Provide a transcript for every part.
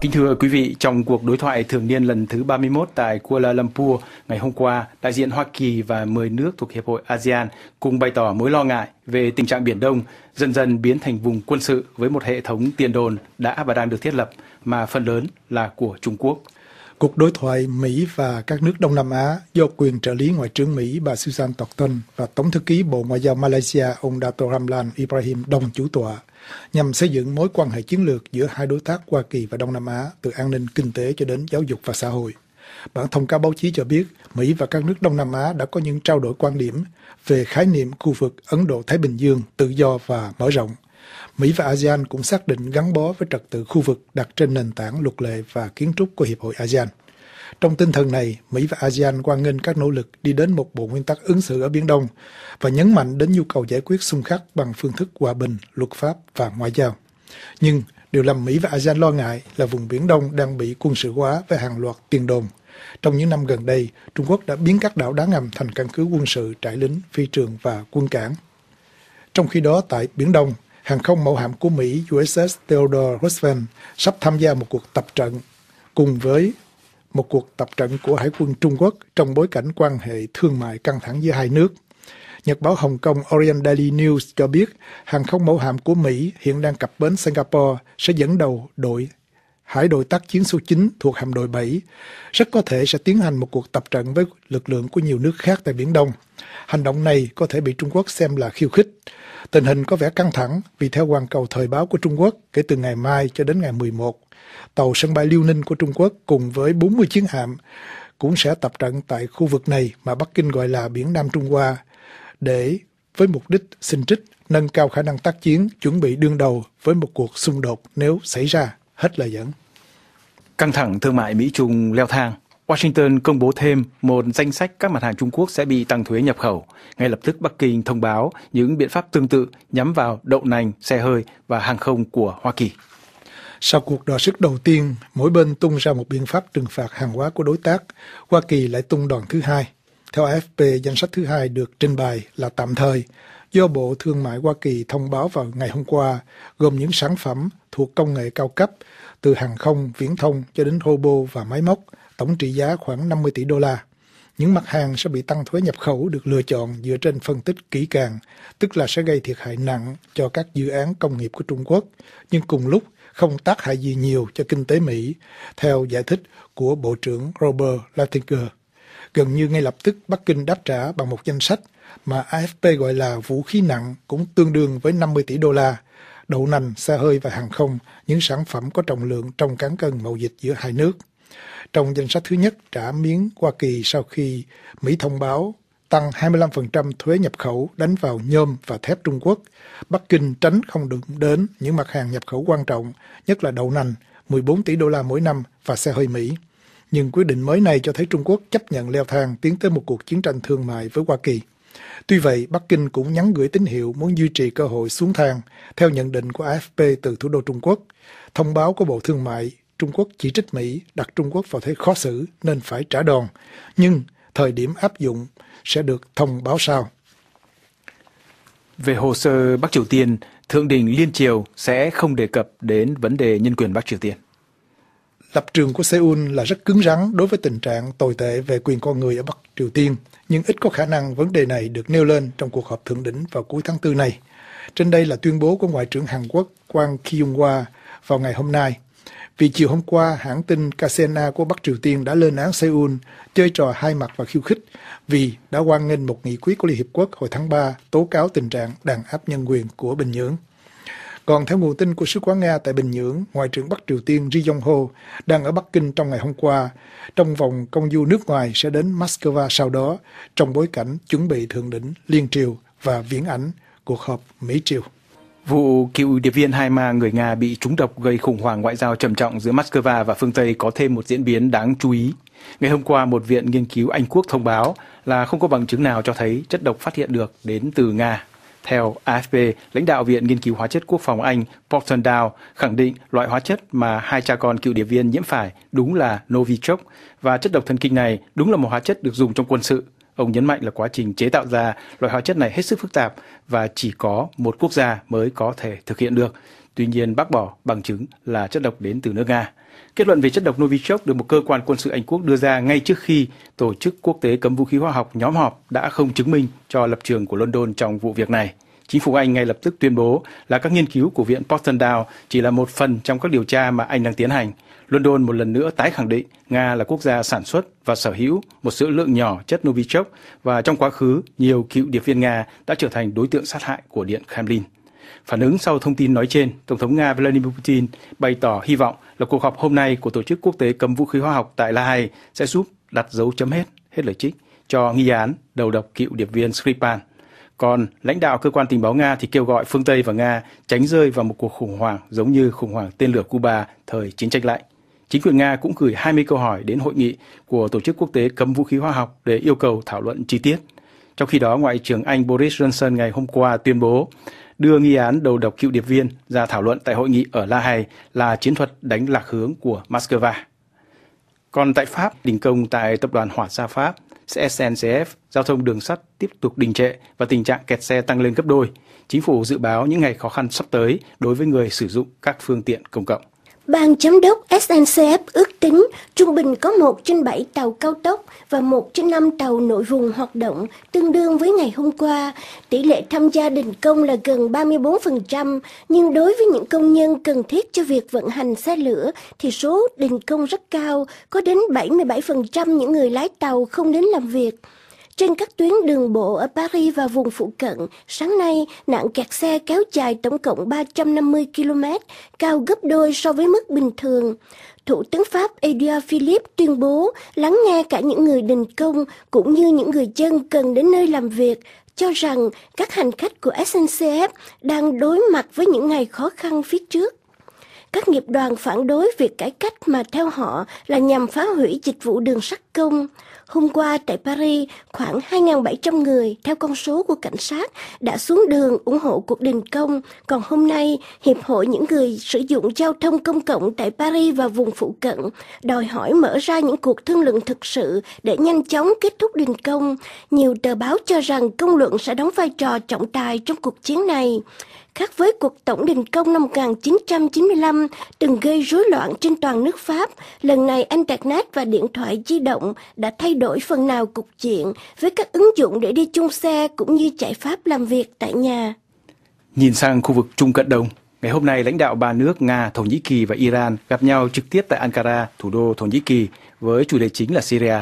Kính thưa quý vị, trong cuộc đối thoại thường niên lần thứ 31 tại Kuala Lumpur ngày hôm qua, đại diện Hoa Kỳ và 10 nước thuộc Hiệp hội ASEAN cùng bày tỏ mối lo ngại về tình trạng Biển Đông dần dần biến thành vùng quân sự với một hệ thống tiền đồn đã và đang được thiết lập mà phần lớn là của Trung Quốc cuộc đối thoại Mỹ và các nước Đông Nam Á do quyền trợ lý Ngoại trưởng Mỹ bà Susan Thornton và Tổng thư ký Bộ Ngoại giao Malaysia ông Dato Ramlan Ibrahim đồng chủ tọa nhằm xây dựng mối quan hệ chiến lược giữa hai đối tác Hoa Kỳ và Đông Nam Á từ an ninh kinh tế cho đến giáo dục và xã hội. Bản thông cáo báo chí cho biết Mỹ và các nước Đông Nam Á đã có những trao đổi quan điểm về khái niệm khu vực Ấn Độ-Thái Bình Dương tự do và mở rộng – Mỹ và ASEAN cũng xác định gắn bó với trật tự khu vực đặt trên nền tảng luật lệ và kiến trúc của Hiệp hội ASEAN. Trong tinh thần này, Mỹ và ASEAN quan nghênh các nỗ lực đi đến một bộ nguyên tắc ứng xử ở Biển Đông và nhấn mạnh đến nhu cầu giải quyết xung khắc bằng phương thức hòa bình, luật pháp và ngoại giao. Nhưng điều làm Mỹ và ASEAN lo ngại là vùng Biển Đông đang bị quân sự hóa với hàng loạt tiền đồn. Trong những năm gần đây, Trung Quốc đã biến các đảo đá ngầm thành căn cứ quân sự, trại lính, phi trường và quân cảng. Trong khi đó, tại Biển Đông, hàng không mẫu hạm của Mỹ USS Theodore Roosevelt sắp tham gia một cuộc tập trận cùng với một cuộc tập trận của Hải quân Trung Quốc trong bối cảnh quan hệ thương mại căng thẳng giữa hai nước. Nhật báo Hồng Kông Orient Daily News cho biết hàng không mẫu hạm của Mỹ hiện đang cập bến Singapore sẽ dẫn đầu đội hải đội tác chiến số 9 thuộc hạm đội 7, rất có thể sẽ tiến hành một cuộc tập trận với lực lượng của nhiều nước khác tại Biển Đông. Hành động này có thể bị Trung Quốc xem là khiêu khích. Tình hình có vẻ căng thẳng vì theo Hoàn cầu Thời báo của Trung Quốc kể từ ngày mai cho đến ngày 11, tàu sân bay Liêu Ninh của Trung Quốc cùng với 40 chiến hạm cũng sẽ tập trận tại khu vực này mà Bắc Kinh gọi là Biển Nam Trung Hoa để với mục đích xin trích nâng cao khả năng tác chiến chuẩn bị đương đầu với một cuộc xung đột nếu xảy ra hết lời dẫn. Căng thẳng thương mại Mỹ-Trung leo thang, Washington công bố thêm một danh sách các mặt hàng Trung Quốc sẽ bị tăng thuế nhập khẩu. Ngay lập tức Bắc Kinh thông báo những biện pháp tương tự nhắm vào đậu nành, xe hơi và hàng không của Hoa Kỳ. Sau cuộc đọ sức đầu tiên, mỗi bên tung ra một biện pháp trừng phạt hàng hóa của đối tác, Hoa Kỳ lại tung đòn thứ hai. Theo AFP, danh sách thứ hai được trình bày là tạm thời, do Bộ Thương mại Hoa Kỳ thông báo vào ngày hôm qua, gồm những sản phẩm thuộc công nghệ cao cấp, từ hàng không, viễn thông cho đến robot và máy móc, tổng trị giá khoảng 50 tỷ đô la. Những mặt hàng sẽ bị tăng thuế nhập khẩu được lựa chọn dựa trên phân tích kỹ càng, tức là sẽ gây thiệt hại nặng cho các dự án công nghiệp của Trung Quốc, nhưng cùng lúc không tác hại gì nhiều cho kinh tế Mỹ, theo giải thích của Bộ trưởng Robert Lighthizer. Gần như ngay lập tức Bắc Kinh đáp trả bằng một danh sách mà AFP gọi là vũ khí nặng cũng tương đương với 50 tỷ đô la, đậu nành, xe hơi và hàng không, những sản phẩm có trọng lượng trong cán cân mậu dịch giữa hai nước. Trong danh sách thứ nhất trả miếng Hoa Kỳ sau khi Mỹ thông báo tăng 25% thuế nhập khẩu đánh vào nhôm và thép Trung Quốc. Bắc Kinh tránh không được đến những mặt hàng nhập khẩu quan trọng, nhất là đậu nành, 14 tỷ đô la mỗi năm và xe hơi Mỹ nhưng quyết định mới này cho thấy Trung Quốc chấp nhận leo thang tiến tới một cuộc chiến tranh thương mại với Hoa Kỳ. Tuy vậy, Bắc Kinh cũng nhắn gửi tín hiệu muốn duy trì cơ hội xuống thang, theo nhận định của AFP từ thủ đô Trung Quốc. Thông báo của Bộ Thương mại, Trung Quốc chỉ trích Mỹ đặt Trung Quốc vào thế khó xử nên phải trả đòn, nhưng thời điểm áp dụng sẽ được thông báo sau. Về hồ sơ Bắc Triều Tiên, Thượng đỉnh Liên Triều sẽ không đề cập đến vấn đề nhân quyền Bắc Triều Tiên. Lập trường của Seoul là rất cứng rắn đối với tình trạng tồi tệ về quyền con người ở Bắc Triều Tiên, nhưng ít có khả năng vấn đề này được nêu lên trong cuộc họp thượng đỉnh vào cuối tháng 4 này. Trên đây là tuyên bố của Ngoại trưởng Hàn Quốc Quang Kyung-hwa vào ngày hôm nay. Vì chiều hôm qua, hãng tin KCNA của Bắc Triều Tiên đã lên án Seoul chơi trò hai mặt và khiêu khích vì đã hoan nghênh một nghị quyết của Liên Hiệp Quốc hồi tháng 3 tố cáo tình trạng đàn áp nhân quyền của Bình Nhưỡng. Còn theo nguồn tin của Sứ quán Nga tại Bình Nhưỡng, Ngoại trưởng Bắc Triều Tiên Ri Yong Ho đang ở Bắc Kinh trong ngày hôm qua. Trong vòng công du nước ngoài sẽ đến Moscow sau đó, trong bối cảnh chuẩn bị thượng đỉnh Liên Triều và viễn ảnh cuộc họp Mỹ-Triều. Vụ cựu điệp viên hai ma người Nga bị trúng độc gây khủng hoảng ngoại giao trầm trọng giữa Moscow và phương Tây có thêm một diễn biến đáng chú ý. Ngày hôm qua, một viện nghiên cứu Anh Quốc thông báo là không có bằng chứng nào cho thấy chất độc phát hiện được đến từ Nga. Theo AFP, lãnh đạo Viện Nghiên cứu Hóa chất Quốc phòng Anh Porton Dow khẳng định loại hóa chất mà hai cha con cựu điệp viên nhiễm phải đúng là Novichok và chất độc thần kinh này đúng là một hóa chất được dùng trong quân sự. Ông nhấn mạnh là quá trình chế tạo ra loại hóa chất này hết sức phức tạp và chỉ có một quốc gia mới có thể thực hiện được tuy nhiên bác bỏ bằng chứng là chất độc đến từ nước Nga. Kết luận về chất độc Novichok được một cơ quan quân sự Anh quốc đưa ra ngay trước khi Tổ chức Quốc tế Cấm Vũ khí Hóa học nhóm họp đã không chứng minh cho lập trường của London trong vụ việc này. Chính phủ Anh ngay lập tức tuyên bố là các nghiên cứu của Viện Boston Down chỉ là một phần trong các điều tra mà Anh đang tiến hành. London một lần nữa tái khẳng định Nga là quốc gia sản xuất và sở hữu một số lượng nhỏ chất Novichok và trong quá khứ nhiều cựu điệp viên Nga đã trở thành đối tượng sát hại của Điện Kremlin. Phản ứng sau thông tin nói trên, Tổng thống Nga Vladimir Putin bày tỏ hy vọng là cuộc họp hôm nay của Tổ chức Quốc tế Cấm Vũ khí Hóa học tại La Hay sẽ giúp đặt dấu chấm hết, hết lời trích cho nghi án đầu độc cựu điệp viên Skripal. Còn lãnh đạo cơ quan tình báo Nga thì kêu gọi phương Tây và Nga tránh rơi vào một cuộc khủng hoảng giống như khủng hoảng tên lửa Cuba thời chiến tranh lạnh. Chính quyền Nga cũng gửi 20 câu hỏi đến hội nghị của Tổ chức Quốc tế Cấm Vũ khí Hóa học để yêu cầu thảo luận chi tiết. Trong khi đó, Ngoại trưởng Anh Boris Johnson ngày hôm qua tuyên bố đưa nghi án đầu độc cựu điệp viên ra thảo luận tại hội nghị ở La Hay là chiến thuật đánh lạc hướng của Moscow. Còn tại Pháp, đình công tại tập đoàn Hỏa xa Pháp SNCF, giao thông đường sắt tiếp tục đình trệ và tình trạng kẹt xe tăng lên gấp đôi. Chính phủ dự báo những ngày khó khăn sắp tới đối với người sử dụng các phương tiện công cộng. Ban giám đốc SNCF ước tính trung bình có 1 trên 7 tàu cao tốc và 1 trên 5 tàu nội vùng hoạt động tương đương với ngày hôm qua. Tỷ lệ tham gia đình công là gần 34%, nhưng đối với những công nhân cần thiết cho việc vận hành xe lửa thì số đình công rất cao, có đến 77% những người lái tàu không đến làm việc. Trên các tuyến đường bộ ở Paris và vùng phụ cận, sáng nay nạn kẹt xe kéo dài tổng cộng 350 km, cao gấp đôi so với mức bình thường. Thủ tướng Pháp Edouard Philippe tuyên bố lắng nghe cả những người đình công cũng như những người dân cần đến nơi làm việc, cho rằng các hành khách của SNCF đang đối mặt với những ngày khó khăn phía trước các nghiệp đoàn phản đối việc cải cách mà theo họ là nhằm phá hủy dịch vụ đường sắt công. Hôm qua tại Paris, khoảng 2.700 người, theo con số của cảnh sát, đã xuống đường ủng hộ cuộc đình công. Còn hôm nay, Hiệp hội những người sử dụng giao thông công cộng tại Paris và vùng phụ cận đòi hỏi mở ra những cuộc thương lượng thực sự để nhanh chóng kết thúc đình công. Nhiều tờ báo cho rằng công luận sẽ đóng vai trò trọng tài trong cuộc chiến này khác với cuộc tổng đình công năm 1995 từng gây rối loạn trên toàn nước Pháp, lần này Internet và điện thoại di động đã thay đổi phần nào cục diện với các ứng dụng để đi chung xe cũng như giải pháp làm việc tại nhà. Nhìn sang khu vực Trung Cận Đông, ngày hôm nay lãnh đạo ba nước Nga, Thổ Nhĩ Kỳ và Iran gặp nhau trực tiếp tại Ankara, thủ đô Thổ Nhĩ Kỳ với chủ đề chính là Syria.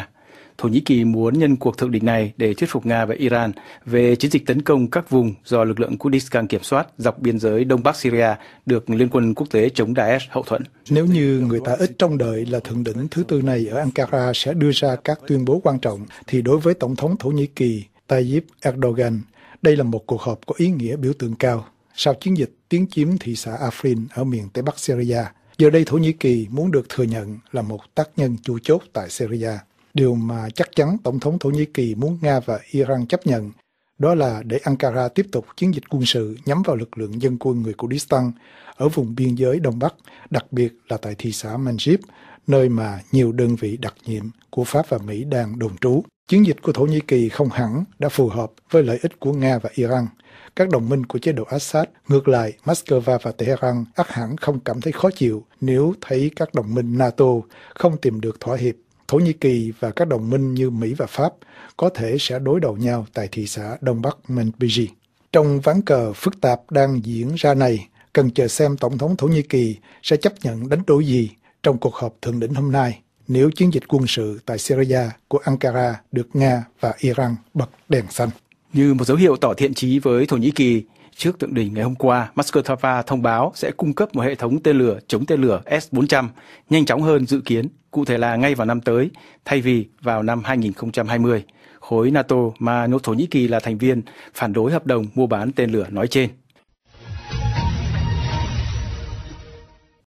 Thổ Nhĩ Kỳ muốn nhân cuộc thượng đỉnh này để thuyết phục Nga và Iran về chiến dịch tấn công các vùng do lực lượng Kurdistan kiểm soát dọc biên giới Đông Bắc Syria được Liên quân quốc tế chống Daesh hậu thuẫn. Nếu như người ta ít trong đợi là thượng đỉnh thứ tư này ở Ankara sẽ đưa ra các tuyên bố quan trọng, thì đối với Tổng thống Thổ Nhĩ Kỳ Tayyip Erdogan, đây là một cuộc họp có ý nghĩa biểu tượng cao sau chiến dịch tiến chiếm thị xã Afrin ở miền Tây Bắc Syria. Giờ đây Thổ Nhĩ Kỳ muốn được thừa nhận là một tác nhân chủ chốt tại Syria. Điều mà chắc chắn Tổng thống Thổ Nhĩ Kỳ muốn Nga và Iran chấp nhận đó là để Ankara tiếp tục chiến dịch quân sự nhắm vào lực lượng dân quân người Kurdistan ở vùng biên giới Đông Bắc, đặc biệt là tại thị xã Manjib, nơi mà nhiều đơn vị đặc nhiệm của Pháp và Mỹ đang đồn trú. Chiến dịch của Thổ Nhĩ Kỳ không hẳn đã phù hợp với lợi ích của Nga và Iran. Các đồng minh của chế độ Assad, ngược lại, Moscow và Tehran ắt hẳn không cảm thấy khó chịu nếu thấy các đồng minh NATO không tìm được thỏa hiệp Thổ Nhĩ Kỳ và các đồng minh như Mỹ và Pháp có thể sẽ đối đầu nhau tại thị xã Đông Bắc Menbiji. Trong ván cờ phức tạp đang diễn ra này, cần chờ xem Tổng thống Thổ Nhĩ Kỳ sẽ chấp nhận đánh đổi gì trong cuộc họp thượng đỉnh hôm nay nếu chiến dịch quân sự tại Syria của Ankara được Nga và Iran bật đèn xanh. Như một dấu hiệu tỏ thiện chí với Thổ Nhĩ Kỳ, trước thượng đỉnh ngày hôm qua, Moscow thông báo sẽ cung cấp một hệ thống tên lửa chống tên lửa S-400 nhanh chóng hơn dự kiến, cụ thể là ngay vào năm tới, thay vì vào năm 2020. Khối NATO mà Thổ Nhĩ Kỳ là thành viên phản đối hợp đồng mua bán tên lửa nói trên.